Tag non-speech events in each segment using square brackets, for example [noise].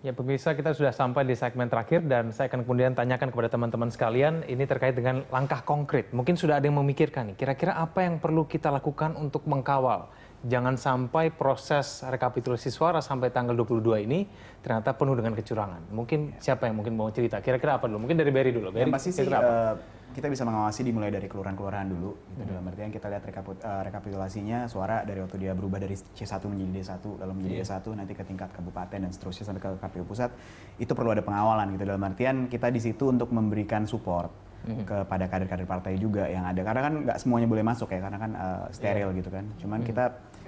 Ya pemirsa kita sudah sampai di segmen terakhir dan saya akan kemudian tanyakan kepada teman-teman sekalian ini terkait dengan langkah konkret. Mungkin sudah ada yang memikirkan nih, kira-kira apa yang perlu kita lakukan untuk mengkawal jangan sampai proses rekapitulasi suara sampai tanggal 22 ini ternyata penuh dengan kecurangan. Mungkin ya. siapa yang mungkin mau cerita? Kira-kira apa dulu? Mungkin dari Barry dulu. Berry, yang pasti sih eh, kita bisa mengawasi dimulai dari kelurahan-kelurahan dulu. Gitu, hmm. Dalam artian kita lihat rekap, uh, eh, rekapitulasinya suara dari waktu dia berubah dari C1 menjadi D1, lalu menjadi yeah. D1, nanti ke tingkat kabupaten dan seterusnya sampai ke KPU pusat. Itu perlu ada pengawalan gitu. Dalam artian kita di situ untuk memberikan support hmm kepada kader-kader partai juga yang ada karena kan nggak semuanya boleh masuk ya karena kan uh, steril yeah. gitu kan cuman hmm kita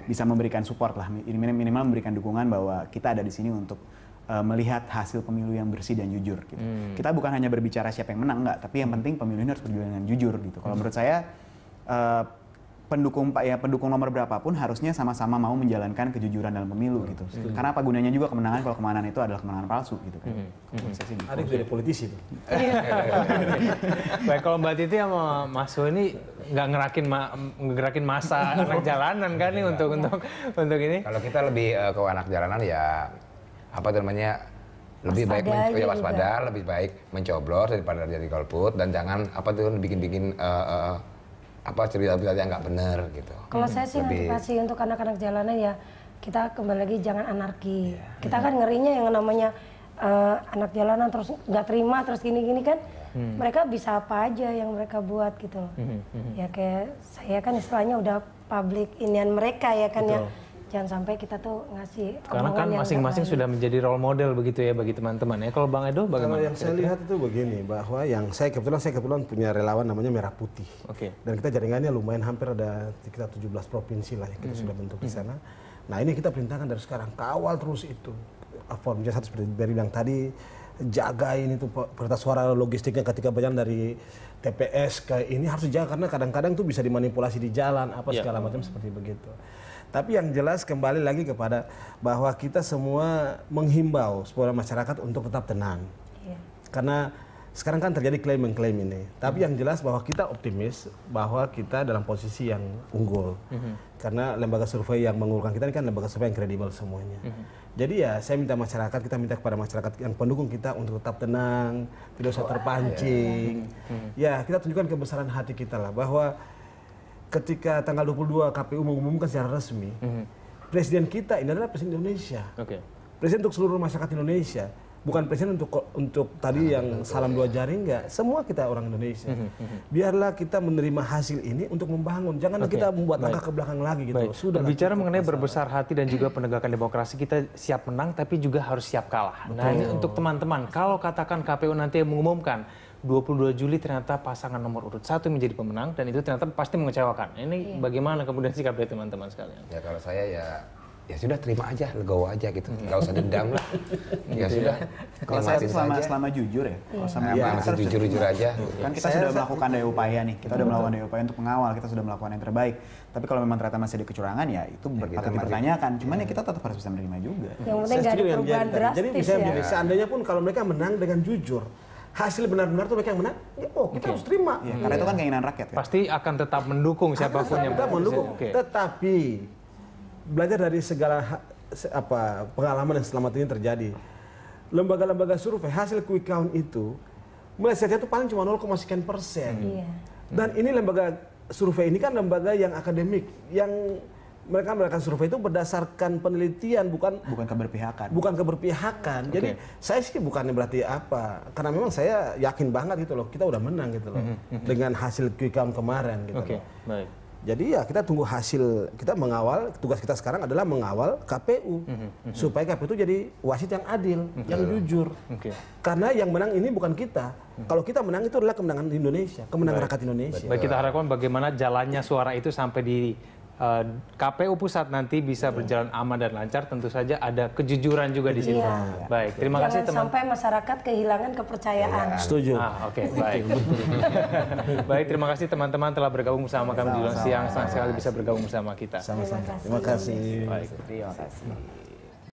bisa memberikan support lah minimal memberikan dukungan bahwa kita ada di sini untuk uh, melihat hasil pemilu yang bersih dan jujur. Gitu. Hmm. Kita bukan hanya berbicara siapa yang menang nggak, tapi yang penting pemilu ini harus berjalan dengan jujur gitu. Kalau hmm. menurut saya uh, pendukung pak ya pendukung nomor berapapun harusnya sama-sama mau menjalankan kejujuran dalam pemilu hmm. gitu. Hmm. Karena apa gunanya juga kemenangan kalau kemenangan itu adalah kemenangan palsu gitu kan. Hmm. Hmm. Ada dari politisi tuh. Baik kalau Mbak Titi sama Mas ini nggak ngerakin ma ngerakin masa anak jalanan kan nih untuk untuk untuk ini. Kalau kita lebih uh, ke anak jalanan ya apa tuh namanya lebih baik ya gitu waspada, lebih baik mencoblos daripada jadi golput dan jangan apa tuh bikin-bikin uh, uh, apa cerita-cerita yang nggak benar gitu. Kalau saya sih Lebih... untuk anak-anak jalanan ya kita kembali lagi jangan anarki. Yeah. Kita kan ngerinya yang namanya uh, anak jalanan terus nggak terima terus gini-gini kan hmm. mereka bisa apa aja yang mereka buat gitu Hmm. Hmm. hmm. Ya kayak saya kan istilahnya udah public inian mereka ya kan ya. Betul. ya jangan sampai kita tuh ngasih karena kan masing-masing sudah menjadi role model begitu ya bagi teman-teman ya kalau bang Edo bagaimana kalau yang saya lihat itu begini bahwa yang saya kebetulan saya kebetulan punya relawan namanya Merah Putih oke okay. dan kita jaringannya lumayan hampir ada sekitar 17 provinsi lah yang kita mm -hmm. sudah bentuk di sana nah ini kita perintahkan dari sekarang kawal terus itu formnya satu seperti dari yang tadi jaga ini tuh prioritas suara logistiknya ketika berjalan dari TPS ke ini harus dijaga karena kadang-kadang tuh bisa dimanipulasi di jalan apa yeah. segala macam seperti begitu tapi yang jelas kembali lagi kepada bahwa kita semua menghimbau supaya masyarakat untuk tetap tenang. Iya. Karena sekarang kan terjadi klaim mengklaim ini. Tapi hmm yang jelas bahwa kita optimis bahwa kita dalam posisi yang unggul. hmm Karena lembaga survei yang mengunggulkan kita ini kan lembaga survei yang kredibel semuanya. hmm Jadi ya saya minta masyarakat, kita minta kepada masyarakat yang pendukung kita untuk tetap tenang, tidak usah oh, terpancing. Iya. Hmm. Ya kita tunjukkan kebesaran hati kita lah bahwa ketika tanggal 22 KPU mengumumkan secara resmi, mm -hmm. presiden kita ini adalah presiden Indonesia. Okay. Presiden untuk seluruh masyarakat Indonesia, bukan presiden untuk untuk tadi nah, yang betul, salam ya. dua jari enggak. Semua kita orang Indonesia. Mm -hmm. Biarlah kita menerima hasil ini untuk membangun. Jangan okay. kita membuat langkah ke belakang lagi gitu. Baik. Sudah bicara mengenai masalah. berbesar hati dan juga penegakan demokrasi, kita siap menang tapi juga harus siap kalah. Nah, betul. Nah, ini untuk teman-teman, kalau katakan KPU nanti mengumumkan 22 Juli ternyata pasangan nomor urut satu menjadi pemenang dan itu ternyata pasti mengecewakan. Ini iya. bagaimana kemudian sikap dari teman-teman sekalian? Ya kalau saya ya ya sudah terima aja, legowo aja gitu. Enggak iya. usah dendam lah. Iya. ya sudah. Kalau saya selama saja. selama jujur ya, kalau sama ya, yang jujur-jujur aja. Kan kita saya sudah saya melakukan daya upaya nih. Kita sudah melakukan daya upaya untuk mengawal, kita sudah melakukan yang terbaik. Tapi kalau memang ternyata masih ada kecurangan ya itu ya, patut dipertanyakan. Cuman ya. kita tetap harus bisa menerima juga. Yang penting enggak ada perubahan drastis Jadi bisa ya. seandainya pun kalau mereka menang dengan jujur, hasil benar-benar tuh mereka yang menang, ya oh kita okay. harus terima. Ya, karena itu kan iya. keinginan rakyat. Kan? Pasti akan tetap mendukung siapapun yang kita mendukung. Okay. Tetapi belajar dari segala apa pengalaman yang selama ini terjadi, lembaga-lembaga survei hasil quick count itu melesetnya itu paling cuma sekian persen. Hmm. Iya. Dan ini lembaga survei ini kan lembaga yang akademik, yang mereka melakukan survei itu berdasarkan penelitian bukan bukan keberpihakan. Bukan keberpihakan. Okay. Jadi saya sih bukannya berarti apa karena memang saya yakin banget gitu loh kita udah menang gitu loh mhm, mhm. dengan hasil quick count kemarin gitu. Okay. Loh. Baik. Jadi ya kita tunggu hasil kita mengawal tugas kita sekarang adalah mengawal KPU mhm, supaya KPU itu jadi wasit yang adil, yang jujur. Okay. Karena yang menang ini bukan kita. Kalau kita menang itu adalah kemenangan Indonesia, kemenangan rakyat Indonesia. Baik kita harapkan bagaimana jalannya suara itu sampai di Eh, KPU pusat nanti bisa iya. berjalan aman dan lancar tentu saja ada kejujuran juga di sini. Ya. Baik, terima Jangan kasih teman. teman sampai masyarakat kehilangan kepercayaan. Ya, Setuju. Ah, oke, okay, baik. [laughs] baik, terima kasih teman-teman telah bergabung bersama kami di siang. Senang sekali bisa bergabung bersama kita. Sama-sama. Terima kasih. Baik, terima kasih.